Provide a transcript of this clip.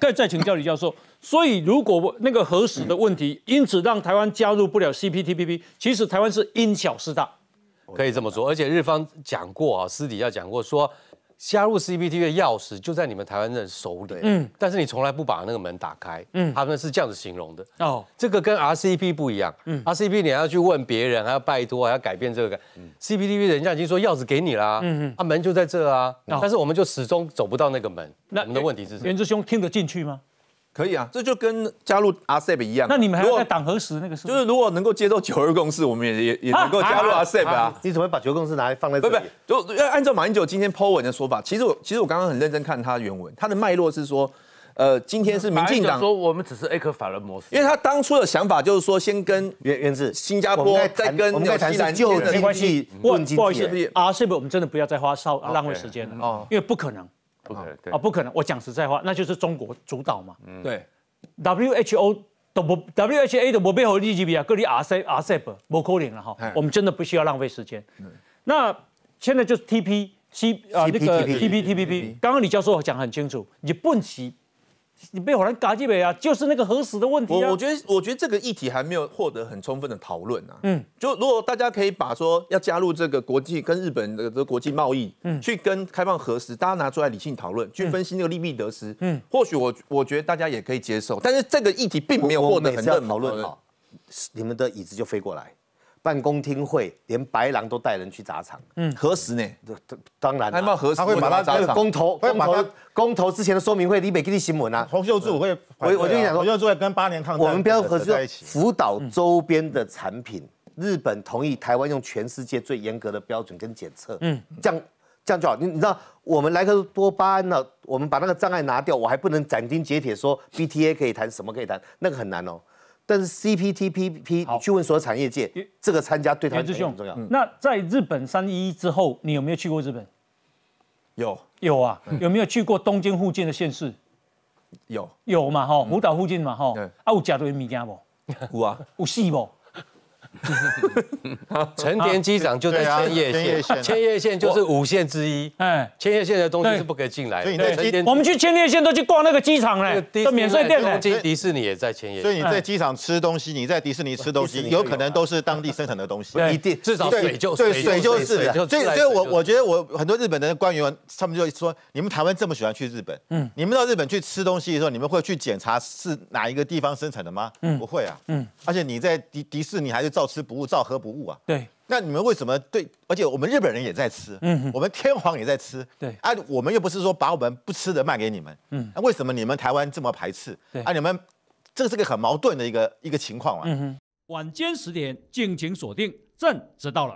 再再请教李教授，所以如果那个核实的问题，因此让台湾加入不了 CPTPP，其实台湾是因小失大，可以这么说。而且日方讲过啊，私底下讲过说。加入 C B T 的钥匙就在你们台湾人的手里，嗯，但是你从来不把那个门打开，嗯，他们是这样子形容的哦，这个跟 R C P 不一样，嗯，R C P 你还要去问别人，还要拜托，还要改变这个，嗯，C B T 人家已经说钥匙给你啦，嗯嗯，啊门就在这啊，但是我们就始终走不到那个门，那我们的问题是袁志兄听得进去吗？可以啊，这就跟加入阿塞比一样。那你们还在党核实那个是？就是如果能够接受九二共识，我们也也也能够加入阿塞比啊。你怎么把九二共识拿来放在这里？不不，就按照马英九今天 Po 文的说法，其实我其实我刚刚很认真看他原文，他的脉络是说，呃，今天是民进党说我们只是 A 可法人模式，因为他当初的想法就是说，先跟原原子新加坡再跟纽西兰就是旧的关系，不好意思，阿塞比我们真的不要再花少浪费时间了，因为不可能。不可能啊！不可能，我讲实在话，那就是中国主导嘛。对，WHO 的不 w h a 的不背后利即比亚，各立 RCEP，RCEP，摩口令了哈。我们真的不需要浪费时间。那现在就是 t p C 啊，那个 t p t p p 刚刚李教授讲很清楚，日本是。你被荷人嘎几杯啊？就是那个核实的问题啊！我我觉得，我觉得这个议题还没有获得很充分的讨论啊。嗯，就如果大家可以把说要加入这个国际跟日本的的国际贸易，嗯，去跟开放核实，大家拿出来理性讨论，去分析那个利弊得失，嗯，或许我我觉得大家也可以接受。但是这个议题并没有获得很充分的讨论啊！你们的椅子就飞过来。办公厅会连白狼都带人去砸场。嗯，何时呢？当然，还有核实。他会把他砸场。公投，公投，公投之前的说明会，你没你新闻啊？洪秀柱会，我我就讲说，洪秀柱会跟八年抗战。我们不要核实，辅导周边的产品，日本同意台湾用全世界最严格的标准跟检测。嗯，这样这样就好。你你知道，我们莱克多巴胺呢，我们把那个障碍拿掉，我还不能斩钉截铁说 BTA 可以谈，什么可以谈，那个很难哦。但是 CPTPP，去问所有产业界，这个参加对他们也很重要。那在日本三一之后，你有没有去过日本？有有啊，有没有去过东京附近的县市？有有嘛，吼，福岛附近嘛，吼。啊，有食到咩嘢无？有啊，有戏无？成田机场就在千叶县，千叶县就是五县之一。哎，千叶县的东西是不可以进来。所以你在，我们去千叶县都去逛那个机场嘞，都免税店嘞。迪士尼也在千叶，所以你在机场吃东西，你在迪士尼吃东西，有可能都是当地生产的东西。一定，至少水就对，水就是。所以，所以我我觉得我很多日本的官员，他们就说，你们台湾这么喜欢去日本，嗯，你们到日本去吃东西的时候，你们会去检查是哪一个地方生产的吗？嗯，不会啊。嗯，而且你在迪迪士尼还是照。吃不误，照喝不误啊！对，那你们为什么对？而且我们日本人也在吃，嗯，我们天皇也在吃，对，啊，我们又不是说把我们不吃的卖给你们，嗯，那为什么你们台湾这么排斥？对，啊，你们这是个很矛盾的一个一个情况啊。晚间十点，敬请锁定《朕知道了》。